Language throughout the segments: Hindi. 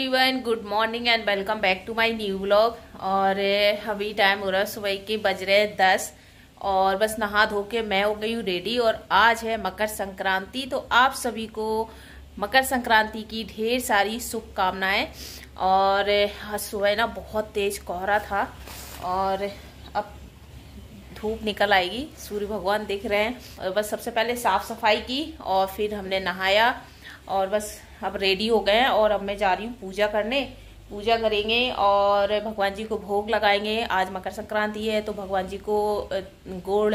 everyone good morning and welcome back to my new vlog और eh, अभी टाइम हो रहा है सुबह के बज रहे हैं दस और बस नहा धो के मैं हो गई हूँ रेडी और आज है मकर संक्रांति तो आप सभी को मकर संक्रांति की ढेर सारी शुभकामनाएं और eh, सुबह ना बहुत तेज कोहरा था और अब धूप निकल आएगी सूर्य भगवान दिख रहे हैं और बस सबसे पहले साफ सफाई की और फिर हमने नहाया और बस अब रेडी हो गए हैं और अब मैं जा रही हूँ पूजा करने पूजा करेंगे और भगवान जी को भोग लगाएंगे आज मकर संक्रांति है तो भगवान जी को गुड़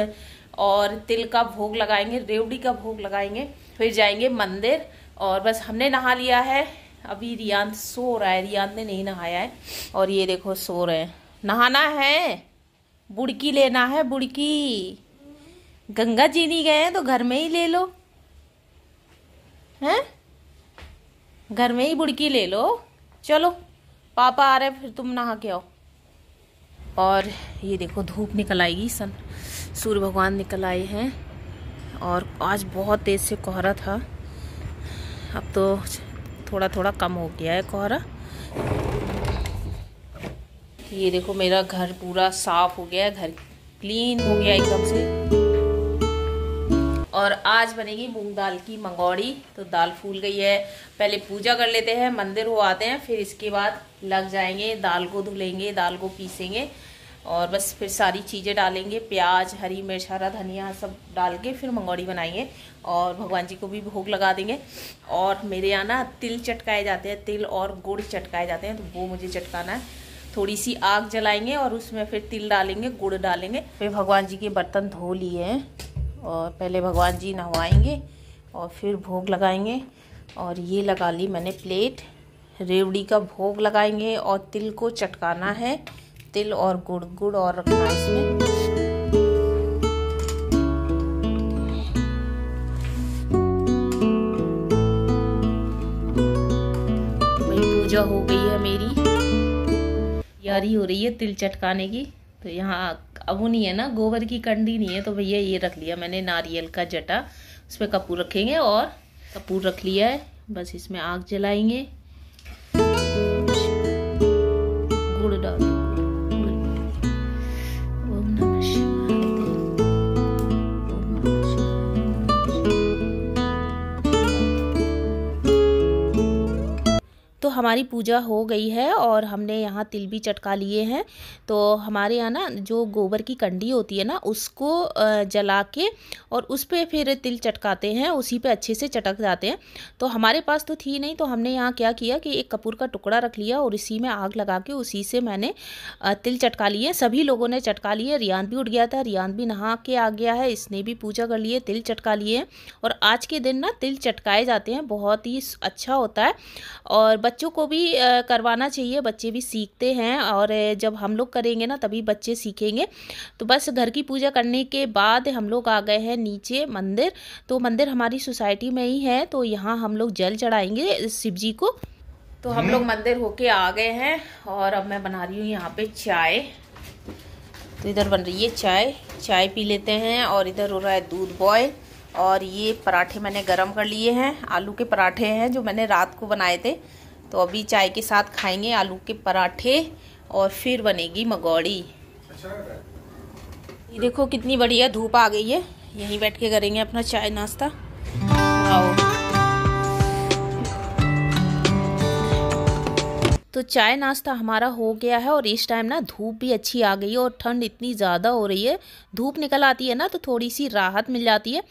और तिल का भोग लगाएंगे रेवड़ी का भोग लगाएंगे फिर जाएंगे मंदिर और बस हमने नहा लिया है अभी रियांत सो रहा है रियांत ने नहीं नहाया है और ये देखो सो रहे हैं नहाना है बुड़की लेना है बुड़की गंगा जी नहीं गए हैं तो घर में ही ले लो हैं घर में ही बुड़की ले लो चलो पापा आ रहे फिर तुम नहा के आओ और ये देखो धूप निकल आएगी सन सूर्य भगवान निकल आए हैं और आज बहुत तेज़ से कोहरा था अब तो थोड़ा थोड़ा कम हो गया है कोहरा ये देखो मेरा घर पूरा साफ हो गया है घर क्लीन हो गया एकदम से और आज बनेगी मूंग दाल की मंगौड़ी तो दाल फूल गई है पहले पूजा कर लेते हैं मंदिर हो आते हैं फिर इसके बाद लग जाएंगे दाल को धुलेंगे दाल को पीसेंगे और बस फिर सारी चीज़ें डालेंगे प्याज हरी मिर्च हरा धनिया सब डाल के फिर मंगौड़ी बनाएंगे और भगवान जी को भी भोग लगा देंगे और मेरे यहाँ ना तिल चटकाए जाते हैं तिल और गुड़ चटकाए जाते हैं तो वो मुझे चटकाना है थोड़ी सी आग जलाएंगे और उसमें फिर तिल डालेंगे गुड़ डालेंगे फिर भगवान जी के बर्तन धो लिए हैं और पहले भगवान जी नहवाएंगे और फिर भोग लगाएंगे और ये लगा ली मैंने प्लेट रेवड़ी का भोग लगाएंगे और तिल को चटकाना है तिल और गुड़ गुड़ और रखना है इसमें पूजा हो गई है मेरी तैयारी हो रही है तिल चटकाने की तो यहाँ अब वो नहीं है ना गोबर की कंडी नहीं है तो भैया ये रख लिया मैंने नारियल का जटा उसमें कपूर रखेंगे और कपूर रख लिया है बस इसमें आग जलाएंगे हमारी पूजा हो गई है और हमने यहाँ तिल भी चटका लिए हैं तो हमारे यहाँ ना जो गोबर की कंडी होती है ना उसको जला के और उस पर फिर तिल चटकाते हैं उसी पे अच्छे से चटक जाते हैं तो हमारे पास तो थी नहीं तो हमने यहाँ क्या किया कि एक कपूर का टुकड़ा रख लिया और इसी में आग लगा के उसी से मैंने तिल चटका लिए सभी लोगों ने चटका लिए रियान भी उठ गया था रियान भी नहा के आ गया है इसने भी पूजा कर लिए तिल चटका लिए और आज के दिन ना तिल चटकाए जाते हैं बहुत ही अच्छा होता है और बच्चों बच्चों को भी करवाना चाहिए बच्चे भी सीखते हैं और जब हम लोग करेंगे ना तभी बच्चे सीखेंगे तो बस घर की पूजा करने के बाद हम लोग आ गए हैं नीचे मंदिर तो मंदिर हमारी सोसाइटी में ही है तो यहाँ हम लोग जल चढ़ाएंगे शिव जी को तो हम लोग मंदिर होके आ गए हैं और अब मैं बना रही हूँ यहाँ पे चाय तो इधर बन रही है चाय चाय पी लेते हैं और इधर हो रहा है दूध बॉयल और ये पराठे मैंने गरम कर लिए हैं आलू के पराठे हैं जो मैंने रात को बनाए थे तो अभी चाय के साथ खाएंगे आलू के पराठे और फिर बनेगी मगौड़ी अच्छा, ये देखो कितनी बढ़िया धूप आ गई है यहीं बैठ के करेंगे अपना चाय नाश्ता आओ तो चाय नाश्ता हमारा हो गया है और इस टाइम ना धूप भी अच्छी आ गई है और ठंड इतनी ज़्यादा हो रही है धूप निकल आती है ना तो थोड़ी सी राहत मिल जाती है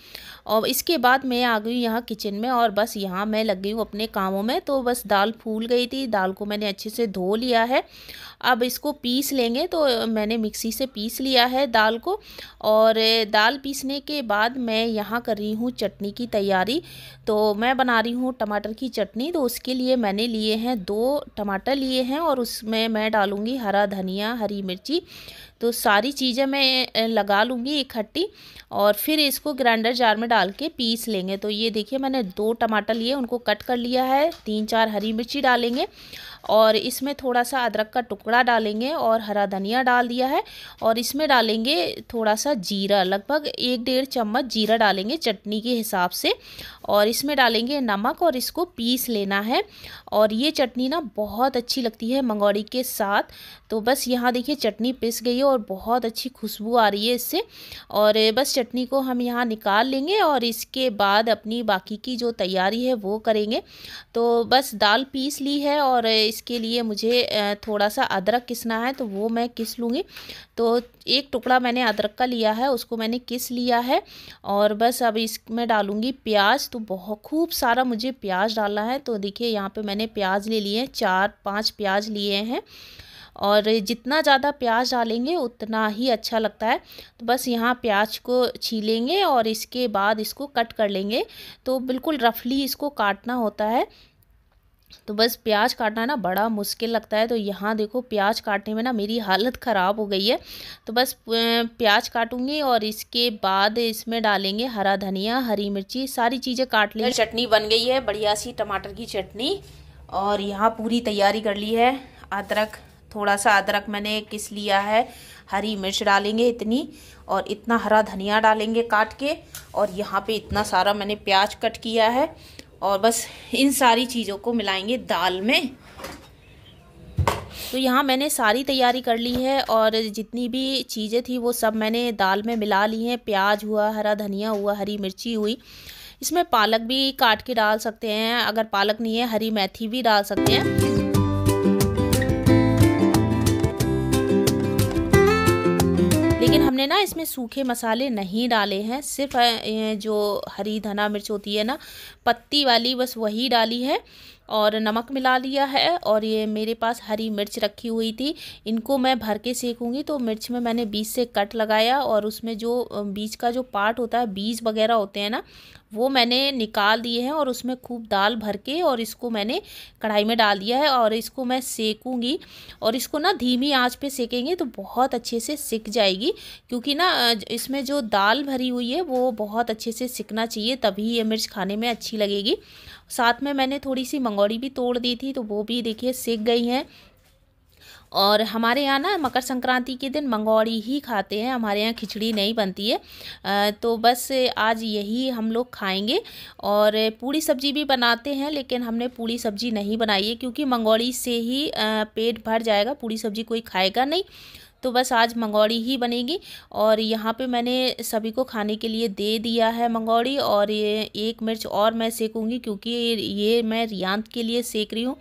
और इसके बाद मैं आ गई यहाँ किचन में और बस यहाँ मैं लग गई हूँ अपने कामों में तो बस दाल फूल गई थी दाल को मैंने अच्छे से धो लिया है अब इसको पीस लेंगे तो मैंने मिक्सी से पीस लिया है दाल को और दाल पीसने के बाद मैं यहाँ कर रही हूँ चटनी की तैयारी तो मैं बना रही हूँ टमाटर की चटनी तो उसके लिए मैंने लिए हैं दो टमाटर लिए हैं और उसमें मैं डालूँगी हरा धनिया हरी मिर्ची तो सारी चीज़ें मैं लगा लूँगी इकट्ठी और फिर इसको ग्राइंडर जार में डाल के पीस लेंगे तो ये देखिए मैंने दो टमाटर लिए उनको कट कर लिया है तीन चार हरी मिर्ची डालेंगे और इसमें थोड़ा सा अदरक का टुकड़ा डालेंगे और हरा धनिया डाल दिया है और इसमें डालेंगे थोड़ा सा जीरा लगभग एक डेढ़ चम्मच जीरा डालेंगे चटनी के हिसाब से और इसमें डालेंगे नमक और इसको पीस लेना है और ये चटनी ना बहुत अच्छी लगती है मंगौड़ी के साथ तो बस यहाँ देखिए चटनी पिस गई है और और बहुत अच्छी खुशबू आ रही है इससे और बस चटनी को हम यहाँ निकाल लेंगे और इसके बाद अपनी बाकी की जो तैयारी है वो करेंगे तो बस दाल पीस ली है और इसके लिए मुझे थोड़ा सा अदरक किसना है तो वो मैं किस लूँगी तो एक टुकड़ा मैंने अदरक का लिया है उसको मैंने किस लिया है और बस अब इसमें डालूँगी प्याज तो बहुत खूब सारा मुझे प्याज डालना है तो देखिए यहाँ पे मैंने प्याज ले लिए हैं चार पांच प्याज लिए हैं और जितना ज़्यादा प्याज डालेंगे उतना ही अच्छा लगता है तो बस यहाँ प्याज को छीलेंगे और इसके बाद इसको कट कर लेंगे तो बिल्कुल रफली इसको काटना होता है तो बस प्याज काटना ना बड़ा मुश्किल लगता है तो यहाँ देखो प्याज काटने में ना मेरी हालत ख़राब हो गई है तो बस प्याज काटूंगी और इसके बाद इसमें डालेंगे हरा धनिया हरी मिर्ची सारी चीज़ें काट लेंगे चटनी बन गई है बढ़िया सी टमाटर की चटनी और यहाँ पूरी तैयारी कर ली है अदरक थोड़ा सा अदरक मैंने किस लिया है हरी मिर्च डालेंगे इतनी और इतना हरा धनिया डालेंगे काट के और यहाँ पे इतना सारा मैंने प्याज कट किया है और बस इन सारी चीज़ों को मिलाएंगे दाल में तो यहाँ मैंने सारी तैयारी कर ली है और जितनी भी चीज़ें थी वो सब मैंने दाल में मिला ली हैं प्याज हुआ हरा धनिया हुआ हरी मिर्ची हुई इसमें पालक भी काट के डाल सकते हैं अगर पालक नहीं है हरी मेथी भी डाल सकते हैं हमने ना इसमें सूखे मसाले नहीं डाले हैं सिर्फ जो हरी धना मिर्च होती है ना पत्ती वाली बस वही डाली है और नमक मिला लिया है और ये मेरे पास हरी मिर्च रखी हुई थी इनको मैं भर के सेकूँगी तो मिर्च में मैंने बीज से कट लगाया और उसमें जो बीज का जो पार्ट होता है बीज वगैरह होते हैं ना वो मैंने निकाल दिए हैं और उसमें खूब दाल भर के और इसको मैंने कढ़ाई में डाल दिया है और इसको मैं सेकूँगी और इसको ना धीमी आँच पर सेकेंगे तो बहुत अच्छे से सिक जाएगी क्योंकि ना इसमें जो दाल भरी हुई है वो बहुत अच्छे से सिकना चाहिए तभी ये मिर्च खाने में अच्छी लगेगी साथ में मैंने थोड़ी सी पंगौड़ी भी तोड़ दी थी तो वो भी देखिए सीख गई हैं और हमारे यहाँ ना मकर संक्रांति के दिन मंगौड़ी ही खाते हैं हमारे यहाँ खिचड़ी नहीं बनती है तो बस आज यही हम लोग खाएंगे और पूड़ी सब्जी भी बनाते हैं लेकिन हमने पूड़ी सब्जी नहीं बनाई है क्योंकि मंगौड़ी से ही पेट भर जाएगा पूड़ी सब्जी कोई खाएगा नहीं तो बस आज मंगौड़ी ही बनेगी और यहाँ पे मैंने सभी को खाने के लिए दे दिया है मंगौड़ी और ये एक मिर्च और मैं सेकूँगी क्योंकि ये मैं रियांत के लिए सेक रही हूँ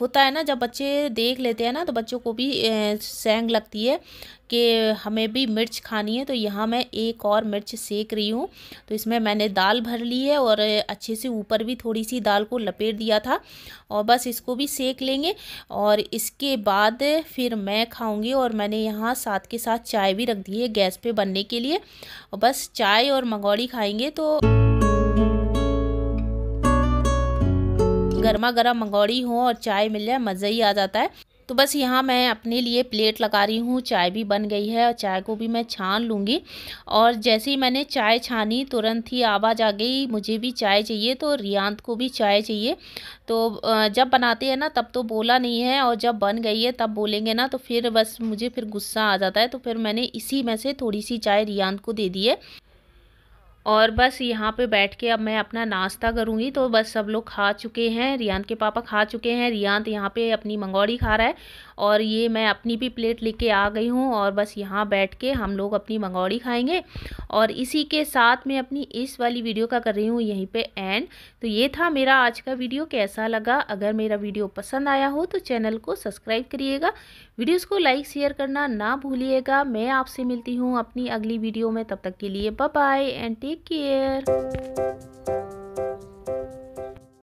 होता है ना जब बच्चे देख लेते हैं ना तो बच्चों को भी सेंग लगती है कि हमें भी मिर्च खानी है तो यहाँ मैं एक और मिर्च सेक रही हूँ तो इसमें मैंने दाल भर ली है और अच्छे से ऊपर भी थोड़ी सी दाल को लपेट दिया था और बस इसको भी सेक लेंगे और इसके बाद फिर मैं खाऊँगी और मैंने यहाँ साथ के साथ चाय भी रख दी है गैस पे बनने के लिए और बस चाय और मंगौड़ी खाएंगे तो गर्मा गर्म मंगौड़ी हो और चाय मिल जाए मज़ा ही आ जाता है तो बस यहाँ मैं अपने लिए प्लेट लगा रही हूँ चाय भी बन गई है और चाय को भी मैं छान लूँगी और जैसे ही मैंने चाय छानी तुरंत ही आवाज़ आ गई मुझे भी चाय चाहिए तो रियांत को भी चाय चाहिए तो जब बनाते हैं ना तब तो बोला नहीं है और जब बन गई है तब बोलेंगे ना तो फिर बस मुझे फिर गुस्सा आ जाता है तो फिर मैंने इसी में से थोड़ी सी चाय रियांत को दे दी है और बस यहाँ पे बैठ के अब मैं अपना नाश्ता करूँगी तो बस सब लोग खा चुके हैं रियान के पापा खा चुके हैं रियान यहाँ पे अपनी मंगौड़ी खा रहा है और ये मैं अपनी भी प्लेट लेके आ गई हूँ और बस यहाँ बैठ के हम लोग अपनी मंगौड़ी खाएंगे और इसी के साथ मैं अपनी इस वाली वीडियो का कर रही हूँ यहीं पे एंड तो ये था मेरा आज का वीडियो कैसा लगा अगर मेरा वीडियो पसंद आया हो तो चैनल को सब्सक्राइब करिएगा वीडियोज़ को लाइक शेयर करना ना भूलिएगा मैं आपसे मिलती हूँ अपनी अगली वीडियो में तब तक के लिए बाय एंड टेक केयर